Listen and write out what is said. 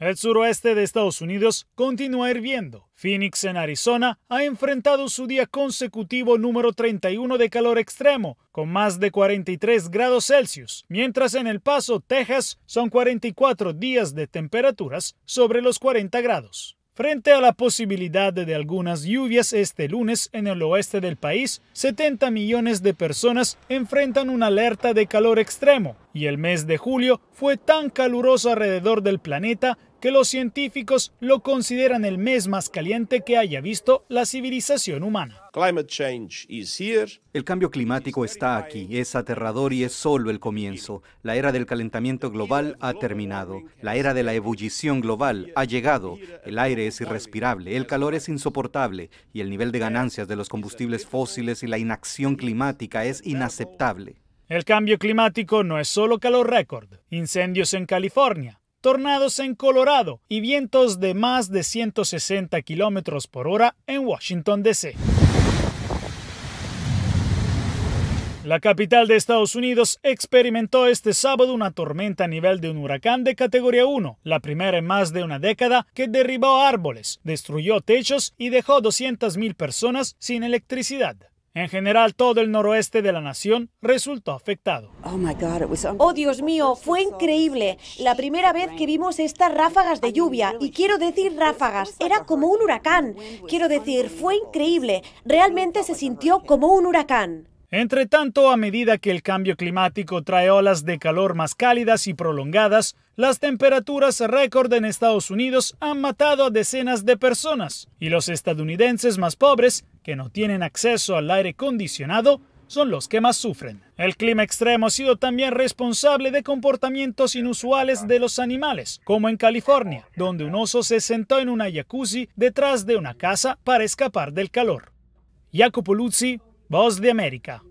El suroeste de Estados Unidos continúa hirviendo. Phoenix, en Arizona, ha enfrentado su día consecutivo número 31 de calor extremo, con más de 43 grados Celsius, mientras en El Paso, Texas, son 44 días de temperaturas sobre los 40 grados. Frente a la posibilidad de algunas lluvias este lunes en el oeste del país, 70 millones de personas enfrentan una alerta de calor extremo y el mes de julio fue tan caluroso alrededor del planeta que los científicos lo consideran el mes más caliente que haya visto la civilización humana. El cambio climático está aquí, es aterrador y es solo el comienzo. La era del calentamiento global ha terminado, la era de la ebullición global ha llegado, el aire es irrespirable, el calor es insoportable y el nivel de ganancias de los combustibles fósiles y la inacción climática es inaceptable. El cambio climático no es solo calor récord, incendios en California, tornados en Colorado y vientos de más de 160 kilómetros por hora en Washington, D.C. La capital de Estados Unidos experimentó este sábado una tormenta a nivel de un huracán de categoría 1, la primera en más de una década, que derribó árboles, destruyó techos y dejó 200.000 personas sin electricidad. En general, todo el noroeste de la nación resultó afectado. Oh, oh Dios mío, fue increíble. La primera vez que vimos estas ráfagas de lluvia, y quiero decir ráfagas, era como un huracán. Quiero decir, fue increíble. Realmente se sintió como un huracán. Entre tanto, a medida que el cambio climático trae olas de calor más cálidas y prolongadas, las temperaturas récord en Estados Unidos han matado a decenas de personas y los estadounidenses más pobres que no tienen acceso al aire acondicionado son los que más sufren. El clima extremo ha sido también responsable de comportamientos inusuales de los animales, como en California, donde un oso se sentó en una jacuzzi detrás de una casa para escapar del calor. Jacopo Luzzi, Voz de América.